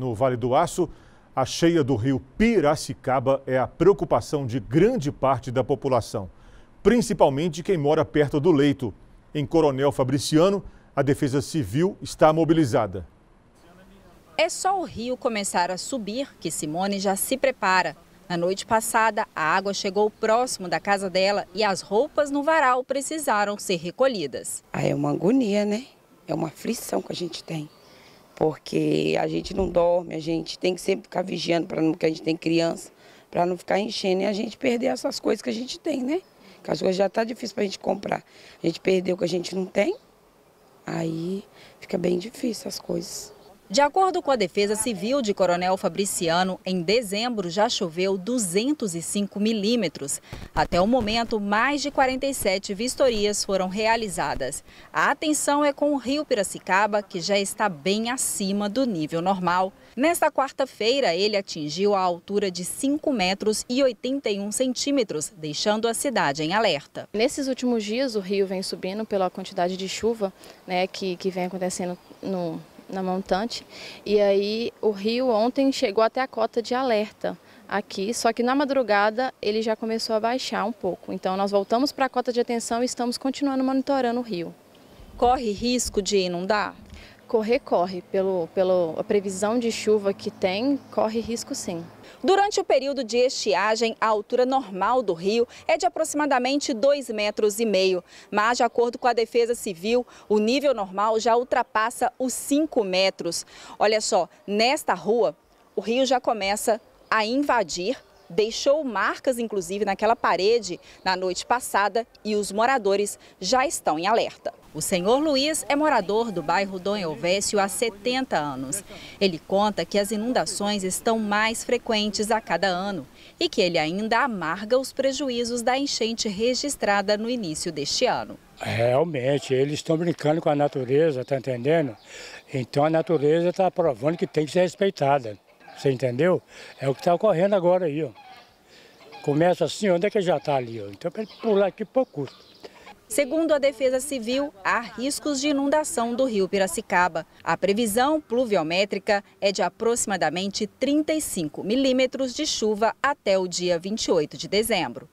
No Vale do Aço, a cheia do rio Piracicaba é a preocupação de grande parte da população, principalmente quem mora perto do leito. Em Coronel Fabriciano, a Defesa Civil está mobilizada. É só o rio começar a subir que Simone já se prepara. Na noite passada, a água chegou próximo da casa dela e as roupas no varal precisaram ser recolhidas. Ah, é uma agonia, né? É uma aflição que a gente tem porque a gente não dorme, a gente tem que sempre ficar vigiando para não que a gente tem criança, para não ficar enchendo e a gente perder essas coisas que a gente tem, né? Porque as coisas já tá difícil para a gente comprar. A gente perdeu o que a gente não tem, aí fica bem difícil as coisas. De acordo com a Defesa Civil de Coronel Fabriciano, em dezembro já choveu 205 milímetros. Até o momento, mais de 47 vistorias foram realizadas. A atenção é com o rio Piracicaba, que já está bem acima do nível normal. Nesta quarta-feira, ele atingiu a altura de 5 metros e 81 centímetros, deixando a cidade em alerta. Nesses últimos dias, o rio vem subindo pela quantidade de chuva né, que, que vem acontecendo no na montante. E aí o rio ontem chegou até a cota de alerta aqui, só que na madrugada ele já começou a baixar um pouco. Então nós voltamos para a cota de atenção e estamos continuando monitorando o rio. Corre risco de inundar? correr, corre. Pelo, pela previsão de chuva que tem, corre risco sim. Durante o período de estiagem, a altura normal do rio é de aproximadamente 2,5 metros, e meio, mas de acordo com a Defesa Civil, o nível normal já ultrapassa os 5 metros. Olha só, nesta rua, o rio já começa a invadir deixou marcas, inclusive, naquela parede na noite passada e os moradores já estão em alerta. O senhor Luiz é morador do bairro Dom Elvésio há 70 anos. Ele conta que as inundações estão mais frequentes a cada ano e que ele ainda amarga os prejuízos da enchente registrada no início deste ano. Realmente, eles estão brincando com a natureza, tá entendendo? Então a natureza está provando que tem que ser respeitada. Você entendeu? É o que está ocorrendo agora aí, ó. Começa assim, onde é que já está ali, ó. Então, para pular aqui, pouco custo. Segundo a Defesa Civil, há riscos de inundação do rio Piracicaba. A previsão pluviométrica é de aproximadamente 35 milímetros de chuva até o dia 28 de dezembro.